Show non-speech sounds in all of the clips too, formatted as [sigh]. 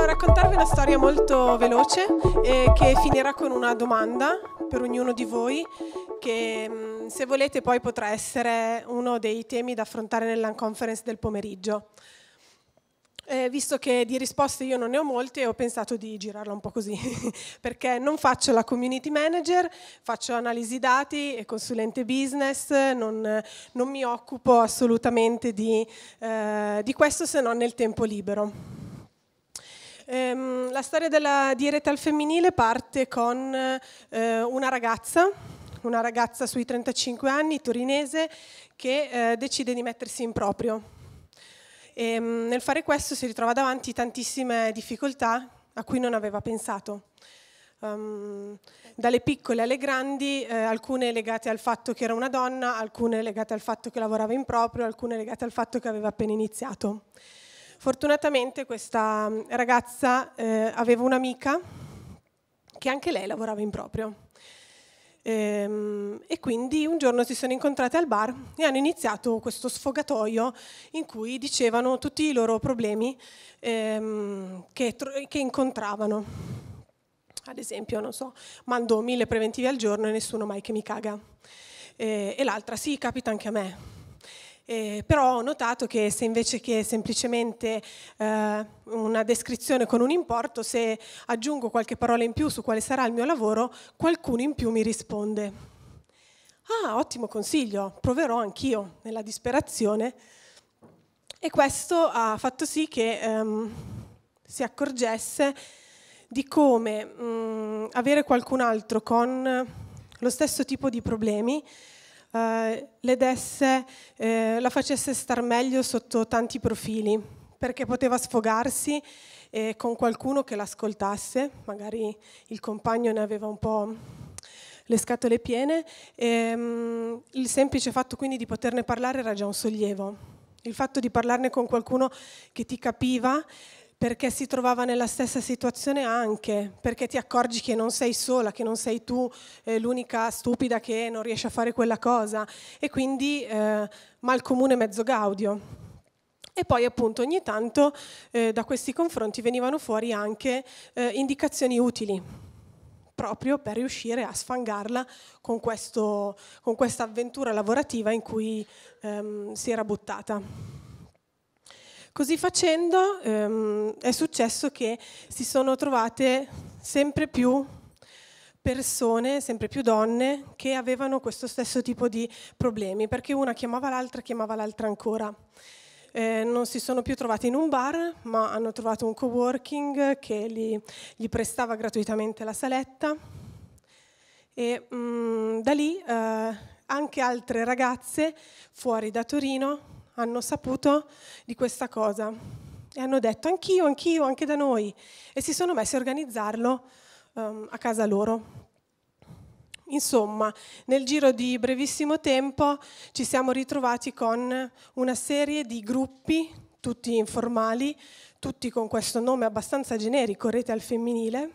voglio raccontarvi una storia molto veloce eh, che finirà con una domanda per ognuno di voi che mm, se volete poi potrà essere uno dei temi da affrontare nella conference del pomeriggio. Eh, visto che di risposte io non ne ho molte, ho pensato di girarla un po' così, [laughs] perché non faccio la community manager, faccio analisi dati e consulente business, non, non mi occupo assolutamente di, eh, di questo se non nel tempo libero. Ehm, la storia della, di al femminile parte con eh, una ragazza, una ragazza sui 35 anni, torinese, che eh, decide di mettersi in proprio. E, ehm, nel fare questo si ritrova davanti tantissime difficoltà a cui non aveva pensato. Um, dalle piccole alle grandi, eh, alcune legate al fatto che era una donna, alcune legate al fatto che lavorava in proprio, alcune legate al fatto che aveva appena iniziato. Fortunatamente questa mm, ragazza eh, aveva un'amica che anche lei lavorava in proprio. Ehm, e quindi un giorno si sono incontrate al bar e hanno iniziato questo sfogatoio in cui dicevano tutti i loro problemi ehm, che, che incontravano. Ad esempio, non so, mando mille preventivi al giorno e nessuno mai che mi caga. Eh, e l'altra, sì, capita anche a me. Eh, però ho notato che se invece che semplicemente eh, una descrizione con un importo, se aggiungo qualche parola in più su quale sarà il mio lavoro, qualcuno in più mi risponde. Ah, ottimo consiglio, proverò anch'io nella disperazione. E questo ha fatto sì che ehm, si accorgesse di come mh, mm, avere qualcun altro con lo stesso tipo di problemi eh, le desse, eh, la facesse star meglio sotto tanti profili, perché poteva sfogarsi eh, con qualcuno che l'ascoltasse, magari il compagno ne aveva un po' le scatole piene, ehm, il semplice fatto quindi di poterne parlare era già un sollievo. Il fatto di parlarne con qualcuno che ti capiva perché si trovava nella stessa situazione anche, perché ti accorgi che non sei sola, che non sei tu eh, l'unica stupida che non riesce a fare quella cosa e quindi eh, mal comune mezzo gaudio. E poi appunto ogni tanto eh, da questi confronti venivano fuori anche eh, indicazioni utili, proprio per riuscire a sfangarla con, questo, con questa avventura lavorativa in cui ehm, si era buttata. Così facendo... Ehm, è successo che si sono trovate sempre più persone, sempre più donne, che avevano questo stesso tipo di problemi, perché una chiamava l'altra, chiamava l'altra ancora. Eh, non si sono più trovate in un bar, ma hanno trovato un coworking che li, gli prestava gratuitamente la saletta. E mh, mm, da lì eh, anche altre ragazze fuori da Torino hanno saputo di questa cosa e hanno detto anch'io, anch'io, anche da noi. E si sono messi a organizzarlo um, a casa loro. Insomma, nel giro di brevissimo tempo ci siamo ritrovati con una serie di gruppi, tutti informali, tutti con questo nome abbastanza generico, rete al femminile,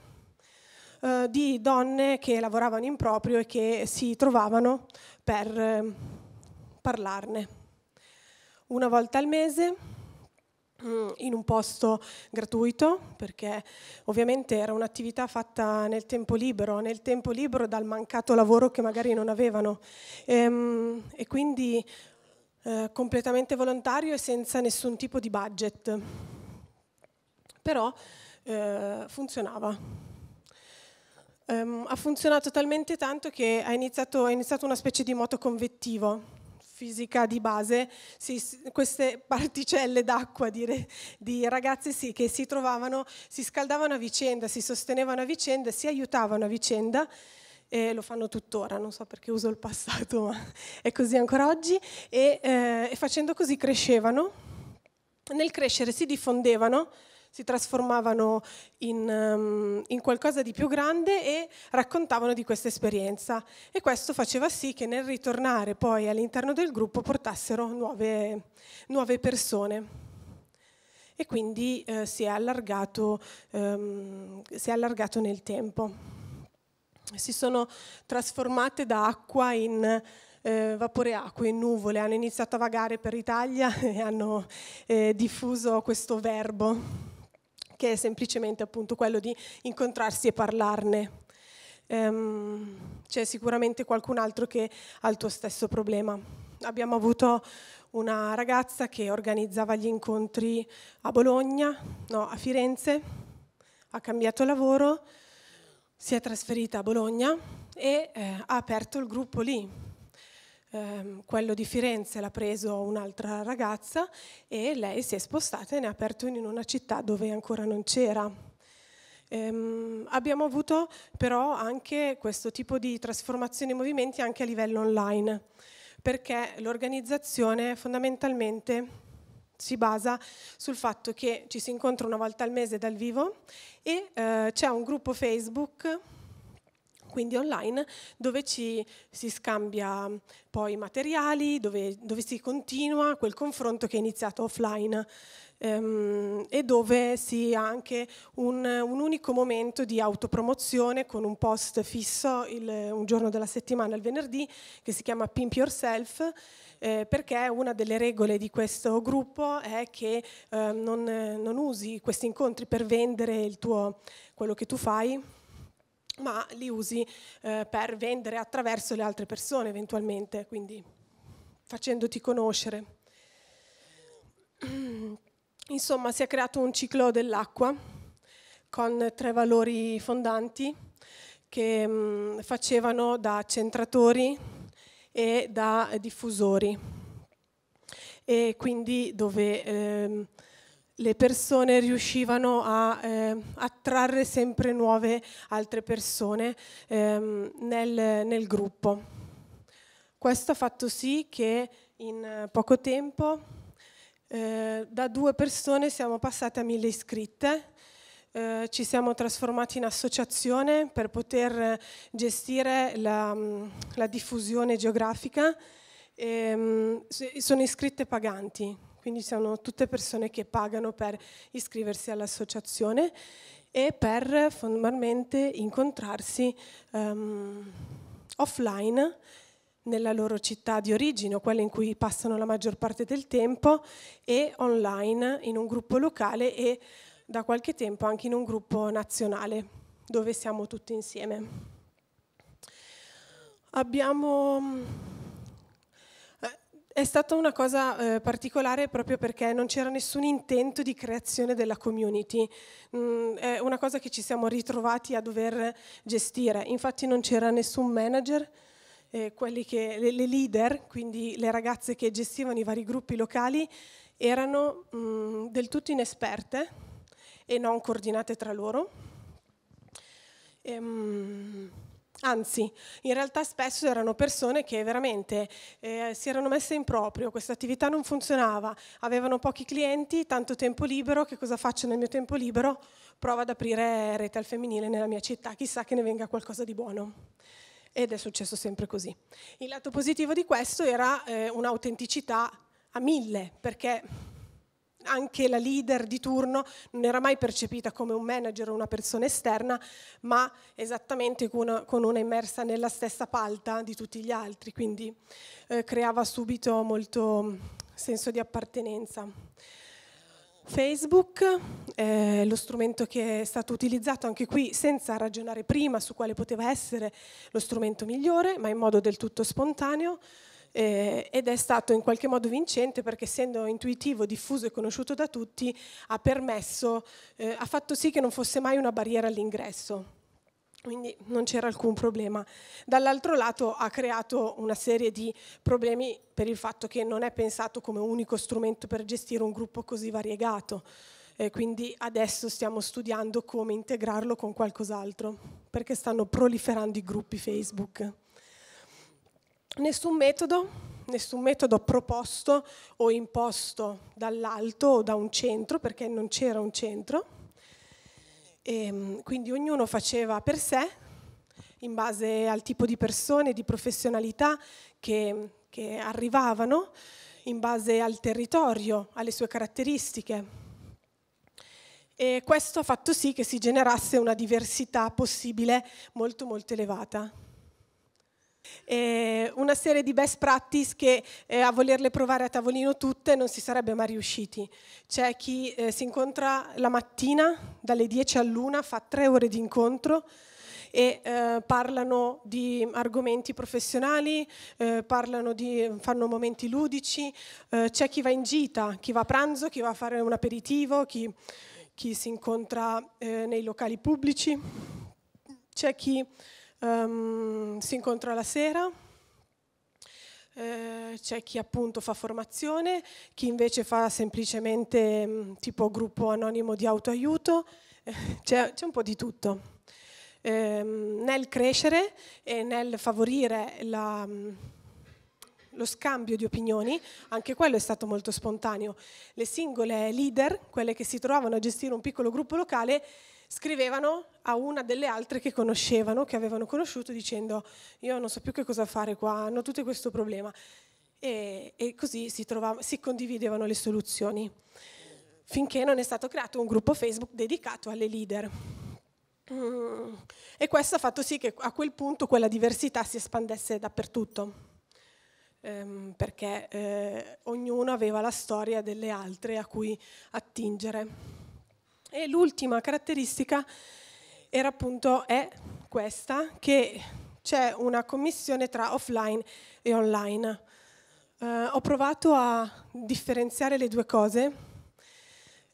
eh, di donne che lavoravano in proprio e che si trovavano per eh, parlarne. Una volta al mese in un posto gratuito perché ovviamente era un'attività fatta nel tempo libero, nel tempo libero dal mancato lavoro che magari non avevano ehm, e, quindi eh, completamente volontario e senza nessun tipo di budget. Però eh, funzionava. Ehm, ha funzionato talmente tanto che ha iniziato, iniziato una specie di moto convettivo fisica di base, si, queste particelle d'acqua di, di ragazze sì, che si trovavano, si scaldavano a vicenda, si sostenevano a vicenda, si aiutavano a vicenda. E lo fanno tuttora, non so perché uso il passato, ma è così ancora oggi, e, eh, e facendo così crescevano. Nel crescere si diffondevano, si trasformavano in, um, in qualcosa di più grande e raccontavano di questa esperienza. E questo faceva sì che nel ritornare poi all'interno del gruppo portassero nuove, nuove persone e quindi eh, si, è allargato, ehm, si, è allargato, nel tempo. Si sono trasformate da acqua in eh, vapore acqua, in nuvole, hanno iniziato a vagare per Italia [laughs] e hanno eh, diffuso questo verbo che è semplicemente appunto quello di incontrarsi e parlarne. Um, c'è sicuramente qualcun altro che ha il tuo stesso problema. Abbiamo avuto una ragazza che organizzava gli incontri a Bologna, no, a Firenze, ha cambiato lavoro, si è trasferita a Bologna e eh, ha aperto il gruppo lì, ehm, quello di Firenze l'ha preso un'altra ragazza e lei si è spostata e ne ha aperto in una città dove ancora non c'era. Ehm, abbiamo avuto però anche questo tipo di trasformazione e movimenti anche a livello online, perché l'organizzazione fondamentalmente si basa sul fatto che ci si incontra una volta al mese dal vivo e eh, c'è un gruppo Facebook quindi online, dove ci si scambia poi materiali, dove, dove si continua quel confronto che è iniziato offline ehm, e dove si ha anche un, un, unico momento di autopromozione con un post fisso il, un giorno della settimana, il venerdì, che si chiama Pimp Yourself. Eh, perché una delle regole di questo gruppo è che eh, non, non usi questi incontri per vendere tuo, quello che tu fai, ma li usi eh, per vendere attraverso le altre persone eventualmente, quindi facendoti conoscere. [clears throat] Insomma, si è creato un ciclo dell'acqua con tre valori fondanti che mh, mm, facevano da centratori e da diffusori e quindi dove eh, le persone riuscivano a eh, attrarre sempre nuove altre persone ehm, nel, nel, gruppo. Questo ha fatto sì che in eh, poco tempo eh, da due persone siamo passate a mille iscritte, eh, ci siamo trasformati in associazione per poter eh, gestire la, mm, la diffusione geografica, ehm, sono iscritte paganti, quindi sono tutte persone che pagano per iscriversi all'associazione e per formalmente incontrarsi um, offline nella loro città di origine, o quella in cui passano la maggior parte del tempo, e online in un gruppo locale e da qualche tempo anche in un gruppo nazionale dove siamo tutti insieme. Abbiamo è stata una cosa eh, particolare proprio perché non c'era nessun intento di creazione della community, mm, è una cosa che ci siamo ritrovati a dover gestire, infatti non c'era nessun manager, eh, che, le, le, leader, quindi le ragazze che gestivano i vari gruppi locali, erano mm, del tutto inesperte e non coordinate tra loro. E, mm, Anzi, in realtà spesso erano persone che veramente eh, si erano messe in proprio, questa attività non funzionava, avevano pochi clienti, tanto tempo libero, che cosa faccio nel mio tempo libero? Provo ad aprire rete al femminile nella mia città, chissà che ne venga qualcosa di buono. Ed è successo sempre così. Il lato positivo di questo era eh, un'autenticità a mille, perché anche la leader di turno non era mai percepita come un manager o una persona esterna, ma esattamente con una, con una immersa nella stessa palta di tutti gli altri, quindi eh, creava subito molto mm, senso di appartenenza. Facebook, eh, lo strumento che è stato utilizzato anche qui senza ragionare prima su quale poteva essere lo strumento migliore, ma in modo del tutto spontaneo, eh, ed è stato in qualche modo vincente perché essendo intuitivo, diffuso e conosciuto da tutti ha permesso, eh, ha fatto sì che non fosse mai una barriera all'ingresso quindi non c'era alcun problema. Dall'altro lato ha creato una serie di problemi per il fatto che non è pensato come unico strumento per gestire un gruppo così variegato, eh, quindi adesso stiamo studiando come integrarlo con qualcos'altro, perché stanno proliferando i gruppi Facebook nessun metodo, nessun metodo proposto o imposto dall'alto o da un centro, perché non c'era un centro. E, ehm, quindi ognuno faceva per sé, in base al tipo di persone, di professionalità che, che arrivavano, in base al territorio, alle sue caratteristiche. E questo ha fatto sì che si generasse una diversità possibile molto molto elevata. Eh, una serie di best practice che eh, a volerle provare a tavolino tutte non si sarebbe mai riusciti. C'è chi eh, si incontra la mattina dalle 10 all'una, fa tre ore di incontro e eh, parlano di argomenti professionali, eh, parlano di, fanno momenti ludici, eh, c'è chi va in gita, chi va a pranzo, chi va a fare un aperitivo, chi, chi si incontra nei locali pubblici, c'è chi um, si incontra la sera, eh, c'è chi appunto fa formazione, chi invece fa semplicemente mh, mm, tipo gruppo anonimo di autoaiuto, eh, c'è, un po' di tutto. Eh, nel crescere e nel favorire la... Mm, lo scambio di opinioni, anche quello è stato molto spontaneo. Le singole leader, quelle che si trovavano a gestire un piccolo gruppo locale, scrivevano a una delle altre che conoscevano, che avevano conosciuto, dicendo io non so più che cosa fare qua, hanno tutto questo problema. E, e così si, trovava, si condividevano le soluzioni, finché non è stato creato un gruppo Facebook dedicato alle leader. Mm, e questo ha fatto sì che a quel punto quella diversità si espandesse dappertutto ehm, perché eh, ognuno aveva la storia delle altre a cui attingere. E l'ultima caratteristica era appunto è questa, che c'è una commissione tra offline e online. Eh, ho provato a differenziare le due cose.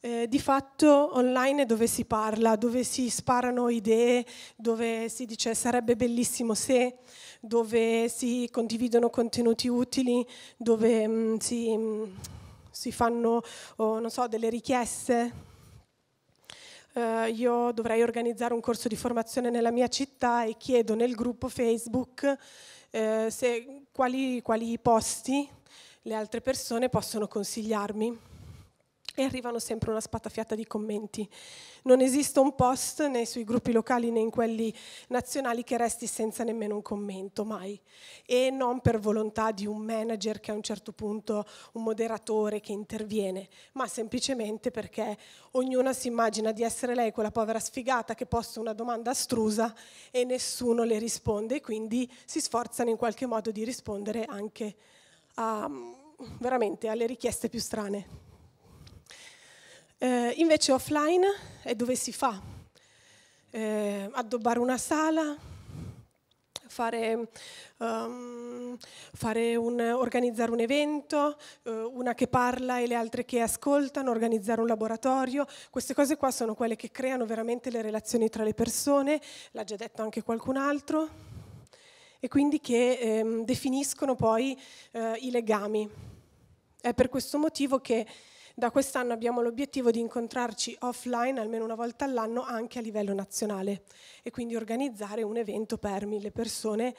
Eh, di fatto online è dove si parla, dove si sparano idee, dove si dice sarebbe bellissimo se, dove si condividono contenuti utili, dove mh, mm, si, mh, mm, si, fanno oh, so, delle richieste eh, io dovrei organizzare un corso di formazione nella mia città e chiedo nel gruppo Facebook eh, se, quali, quali posti le altre persone possono consigliarmi e arrivano sempre una spattafiata di commenti. Non esiste un post né sui gruppi locali né in quelli nazionali che resti senza nemmeno un commento, mai. E non per volontà di un manager che a un certo punto, un moderatore che interviene, ma semplicemente perché ognuna si immagina di essere lei quella povera sfigata che posta una domanda astrusa e nessuno le risponde, e quindi si sforzano in qualche modo di rispondere anche a, veramente alle richieste più strane. Eh, invece offline è dove si fa. Eh, addobbare una sala, fare, um, fare un, organizzare un evento, eh, una che parla e le altre che ascoltano, organizzare un laboratorio. Queste cose qua sono quelle che creano veramente le relazioni tra le persone, l'ha già detto anche qualcun altro, e quindi che ehm, definiscono poi eh, i legami. È per questo motivo che da quest'anno abbiamo l'obiettivo di incontrarci offline almeno una volta all'anno anche a livello nazionale e quindi organizzare un evento per mille persone,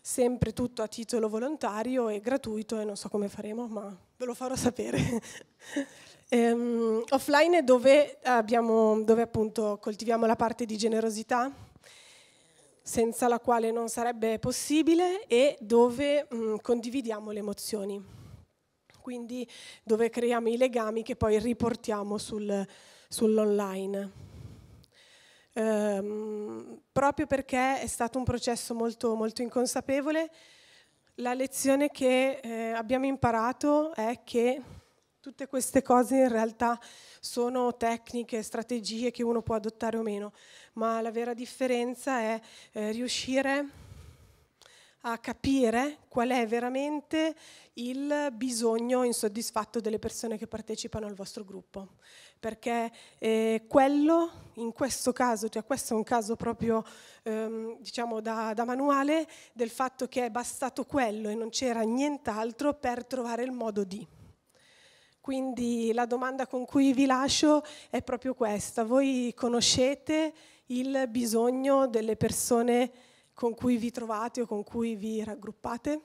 sempre tutto a titolo volontario e gratuito e non so come faremo, ma ve lo farò sapere. [laughs] ehm, offline dove, abbiamo, dove appunto coltiviamo la parte di generosità senza la quale non sarebbe possibile e dove mh, condividiamo le emozioni quindi dove creiamo i legami che poi riportiamo sul, sull'online. Ehm, proprio perché è stato un processo molto, molto inconsapevole, la lezione che eh, abbiamo imparato è che tutte queste cose in realtà sono tecniche, strategie che uno può adottare o meno, ma la vera differenza è eh, riuscire a capire qual è veramente il bisogno insoddisfatto delle persone che partecipano al vostro gruppo. Perché eh, quello, in questo caso, cioè questo è un caso proprio ehm, diciamo da, da manuale, del fatto che è bastato quello e non c'era nient'altro per trovare il modo di. Quindi la domanda con cui vi lascio è proprio questa. Voi conoscete il bisogno delle persone con cui vi trovate o con cui vi raggruppate.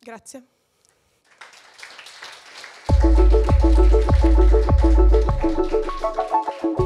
Grazie. Thank you.